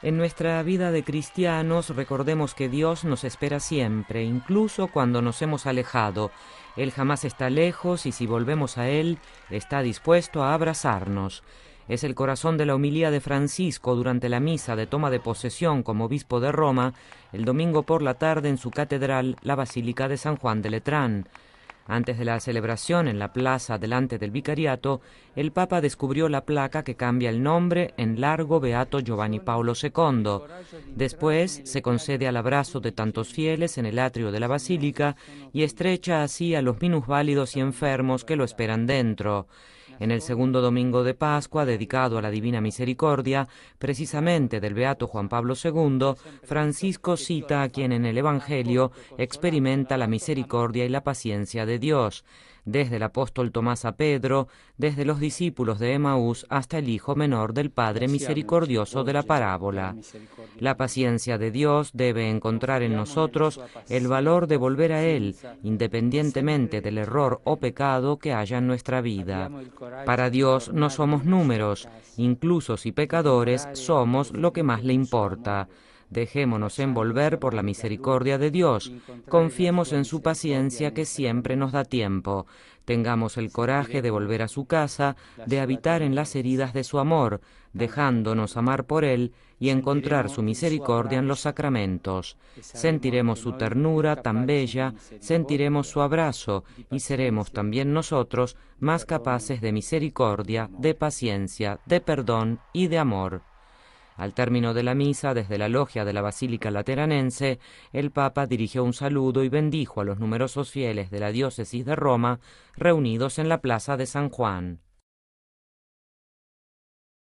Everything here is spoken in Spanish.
En nuestra vida de cristianos recordemos que Dios nos espera siempre, incluso cuando nos hemos alejado. Él jamás está lejos y si volvemos a Él, está dispuesto a abrazarnos. Es el corazón de la homilía de Francisco durante la misa de toma de posesión como obispo de Roma, el domingo por la tarde en su catedral, la Basílica de San Juan de Letrán. Antes de la celebración en la plaza delante del vicariato, el Papa descubrió la placa que cambia el nombre en Largo Beato Giovanni Paolo II. Después se concede al abrazo de tantos fieles en el atrio de la basílica y estrecha así a los minusválidos y enfermos que lo esperan dentro. En el segundo domingo de Pascua, dedicado a la Divina Misericordia, precisamente del Beato Juan Pablo II, Francisco cita a quien en el Evangelio experimenta la misericordia y la paciencia de Dios, desde el apóstol Tomás a Pedro, desde los discípulos de Emaús hasta el hijo menor del Padre misericordioso de la parábola. La paciencia de Dios debe encontrar en nosotros el valor de volver a Él, independientemente del error o pecado que haya en nuestra vida. Para Dios no somos números, incluso si pecadores somos lo que más le importa. Dejémonos envolver por la misericordia de Dios. Confiemos en su paciencia que siempre nos da tiempo. Tengamos el coraje de volver a su casa, de habitar en las heridas de su amor, dejándonos amar por él y encontrar su misericordia en los sacramentos. Sentiremos su ternura tan bella, sentiremos su abrazo y seremos también nosotros más capaces de misericordia, de paciencia, de perdón y de amor. Al término de la misa, desde la logia de la Basílica Lateranense, el Papa dirigió un saludo y bendijo a los numerosos fieles de la diócesis de Roma reunidos en la plaza de San Juan.